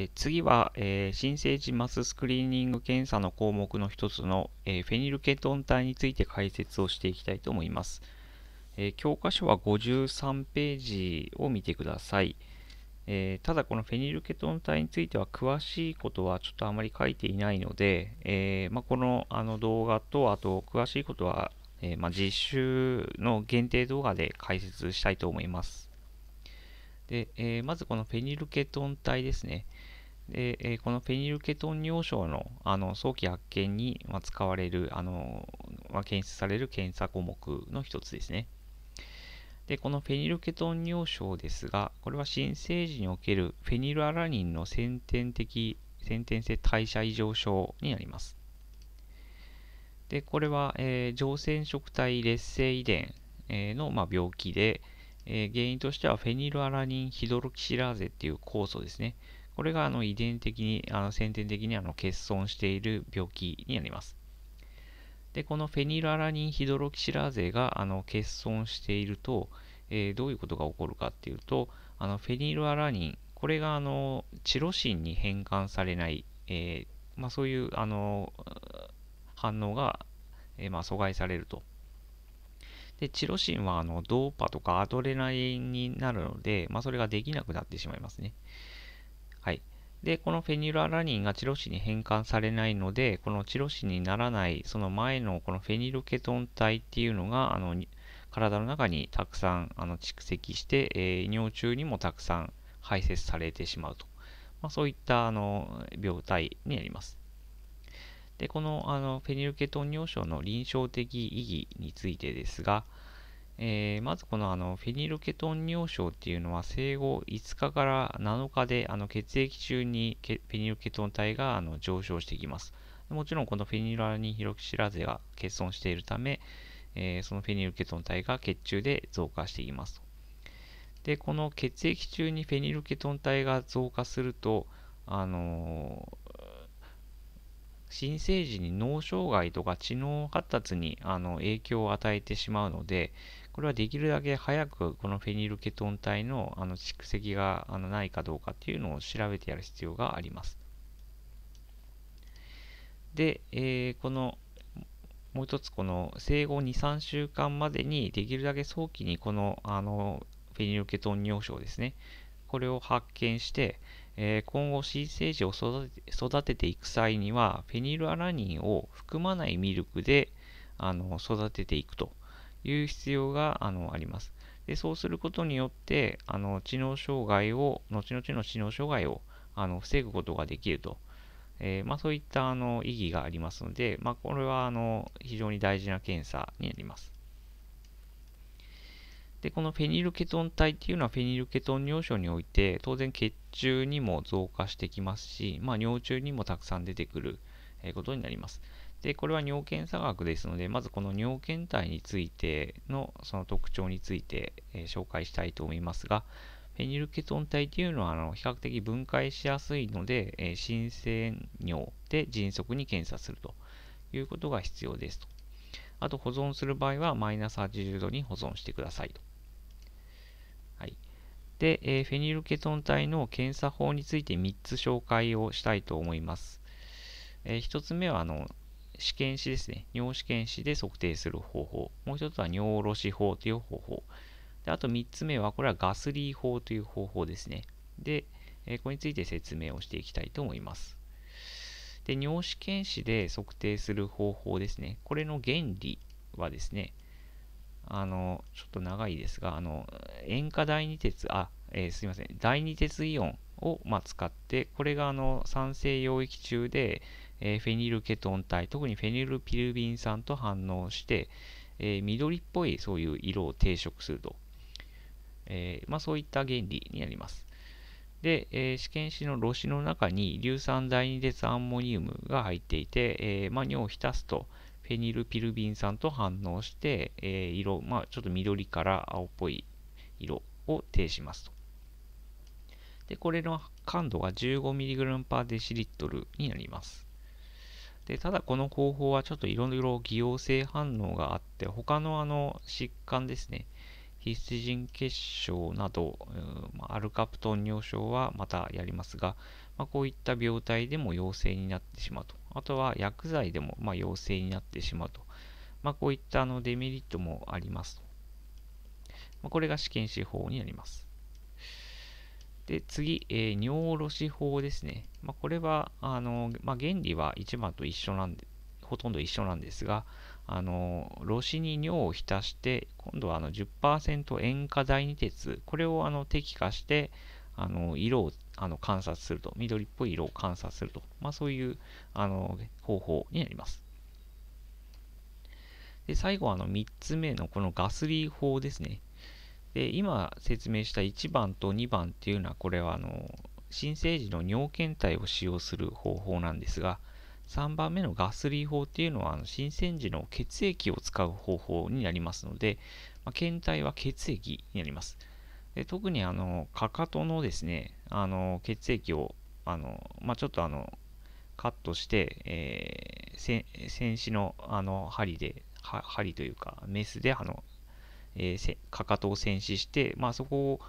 え次は、えー、新生児マススクリーニング検査の項目の一つの、えー、フェニルケトン体について解説をしていきたいと思います。えー、教科書は53ページを見てください、えただこのフェニルケトン体については詳しいことはちょっとあまり書いていないので、えまあ、このあの動画とあと詳しいことは、えまあ、実習の限定動画で解説したいと思います。でえまずこのフェニルケトン体ですね。で、えー、このフェニルケトン尿症のあの早期発見に、まあ、使われる、あのまあ、検出される検査項目の一つですね。で、このフェニルケトン尿症ですが、これは新生児におけるフェニルアラニンの先天的、先天性代謝異常症になります。で、これは、えー、常染色体劣性遺伝、えー、の、まあ、病気で、えー、原因としてはフェニルアラニンヒドロキシラーゼっていう酵素ですね。これがあの遺伝的に、あの先天的にあの欠損している病気になります。で、このフェニルアラニンヒドロキシラーゼがあの欠損していると、えー、どういうことが起こるかっていうと、あのフェニルアラニン、これがあのチロシンに変換されない、えー、まあ、そういうあの反応が、えー、まあ、阻害されると。でチロシンはあのドーパとかアドレナリンになるので、まあ、それができなくなってしまいますね。で、このフェニルアラニンがチロシに変換されないので、このチロシにならない、その前のこのフェニルケトン体っていうのが、あの体の中にたくさんあの蓄積して、えー、尿中にもたくさん排泄されてしまうと。まあ、そういったあの病態になります。で、このあのフェニルケトン尿症の臨床的意義についてですが、えー、まずこのあのフェニルケトン尿症っていうのは生後5日から7日であの血液中にフェニルケトン体があの上昇してきます。もちろんこのフェニルアラニヒロキシラゼが欠損しているため、えー、そのフェニルケトン体が血中で増加しています。で、この血液中にフェニルケトン体が増加すると、あのー新生児に脳障害とか知能発達にあの影響を与えてしまうのでこれはできるだけ早くこのフェニルケトン体のあの蓄積があのないかどうかっていうのを調べてやる必要があります。で、えー、このもう一つこの生後2、3週間までにできるだけ早期にこのあのフェニルケトン尿症ですね、これを発見して、えー、今後新生児を育て育てていく際にはフェニルアラニンを含まないミルクであの育てていくという必要があのあります。でそうすることによってあの知能障害を後々の知能障害をあの防ぐことができると、えー、まあ、そういったあの意義がありますので、まあ、これはあの非常に大事な検査になります。でこのフェニルケトン体っていうのはフェニルケトン尿症において当然血中にも増加してきますし、まあ、尿中にもたくさん出てくることになります。で、これは尿検査学ですので、まずこの尿検体についてのその特徴について、えー、紹介したいと思いますが、フェニルケトン体というのはあの比較的分解しやすいので、えー、新鮮尿で迅速に検査するということが必要ですと。あと保存する場合はマイナス80度に保存してくださいと。はい。で、えー、フェニルケトン体の検査法について3つ紹介をしたいと思います。えー、1つ目はあの試験紙ですね。尿試験紙で測定する方法。もう1つは尿おろし法という方法。であと3つ目は、これはガスリー法という方法ですね。で、えー、これについて説明をしていきたいと思います。で、尿試験紙で測定する方法ですね。これの原理はですね、あの、ちょっと長いですが、あの、塩化第二鉄、あ、えー、すいません、第二鉄イオンを、まあ、使って、これがあの酸性溶液中で、えー、フェニルケトン体、特にフェニルピルビン酸と反応して、えー、緑っぽいそういう色を定色すると。えー、まあ、そういった原理になります。で、えー、試験紙の露紙の中に硫酸第二鉄アンモニウムが入っていて、えー、まあ、尿を浸すとフェニルピルビン酸と反応して、えー、色、まあ、ちょっと緑から青っぽい色を呈しますと。で、これの感度が 15mg パーデシリットルになります。でただこの方法はちょっといろいろ偽陽性反応があって他のあの疾患ですね必須腎血症などアルカプトン尿症はまたやりますが、まあ、こういった病態でも陽性になってしまうとあとは薬剤でもま陽性になってしまうと、まあ、こういったあのデメリットもありますまあ、これが試験手法になりますで、次、えー、尿露し法ですね。まあ、これは、あの、まあ、原理は1番と一緒なんで、ほとんど一緒なんですが、あの、露しに尿を浸して、今度はあの10%塩化剤に鉄、これをあの滴下して、あの、色をあの観察すると、緑っぽい色を観察すると、まあ、そういうあの方法になります。で最後はあの3つ目のこのガスリー法ですね。で今説明した1番と2番っていうのはこれはあの新生児の尿検体を使用する方法なんですが3番目のガスリー法っていうのはあの新生児の血液を使う方法になりますので、まあ、検体は血液になりますで特にあのかかとのですねあの血液をあの、まあ、ちょっとあのカットして、えー、戦士のあの針で針というかメスであのえー、かかとを戦死して、まあ、そこ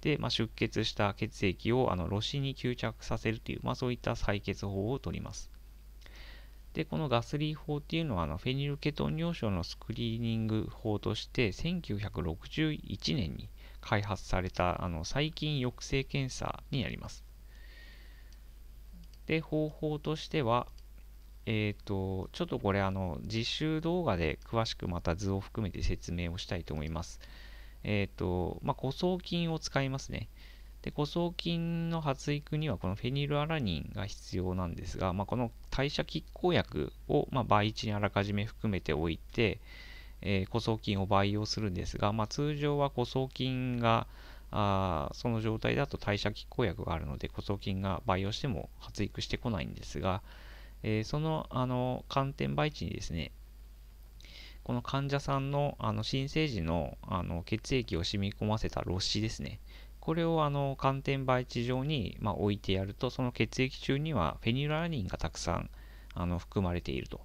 で、まあ、出血した血液をあの露死に吸着させるという、まあ、そういった採血法をとります。で、このガスリー法っていうのは、あのフェニルケトン尿症のスクリーニング法として、1961年に開発されたあの細菌抑制検査になります。で、方法としては、えっ、ー、と、ちょっとこれ、あの、実習動画で詳しくまた図を含めて説明をしたいと思います。えっ、ー、と、まあ、誤送金を使いますね。で、誤送金の発育には、このフェニルアラニンが必要なんですが、まあ、この代謝拮抗薬を、まあ、倍1にあらかじめ含めておいて、えー、誤送金を培養するんですが、まあ、通常は誤送金があその状態だと代謝拮抗薬があるので、誤送金が培養しても発育してこないんですが、えー、そのあの観点培地にですね、この患者さんのあの新生児のあの血液を染み込ませたロシですね、これをあの寒天培地上に、まあ、置いてやると、その血液中にはフェニルアラニンがたくさんあの含まれていると。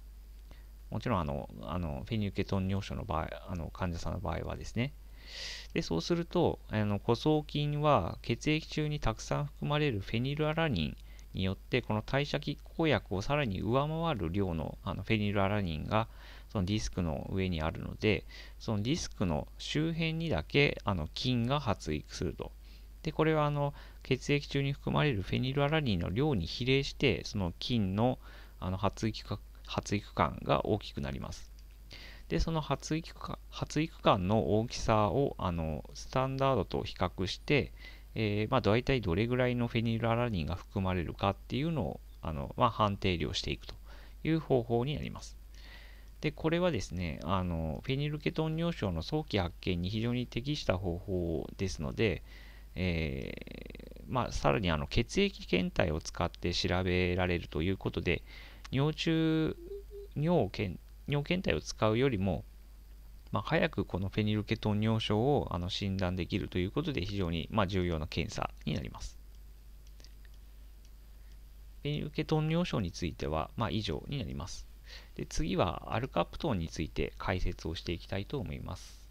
もちろんあのあのフェニルケトン尿症の場合あの患者さんの場合はですね。でそうするとあの、固菌は血液中にたくさん含まれるフェニルアラニンによってこの代謝拮抗薬をさらに上回る量のあのフェニルアラニンがそのディスクの上にあるのでそのディスクの周辺にだけあの菌が発育すると。でこれはあの血液中に含まれるフェニルアラニンの量に比例してその菌のあの発育発育感が大きくなります。でその発育発育感の大きさをあのスタンダードと比較してえー、まあ、大体どれぐらいのフェニルアラニンが含まれるかっていうのをあの、まあ、判定量していくという方法になります。で、これはですね、あのフェニルケトン尿症の早期発見に非常に適した方法ですので、えー、まあ、さらにあの血液検体を使って調べられるということで、尿中尿検尿検体を使うよりも、まあ、早くこのフェニルケトン尿症をあの診断できるということで非常にまあ重要な検査になります。フェニルケトン尿症については、まあ、以上になります。で次はアルカプトンについて解説をしていきたいと思います。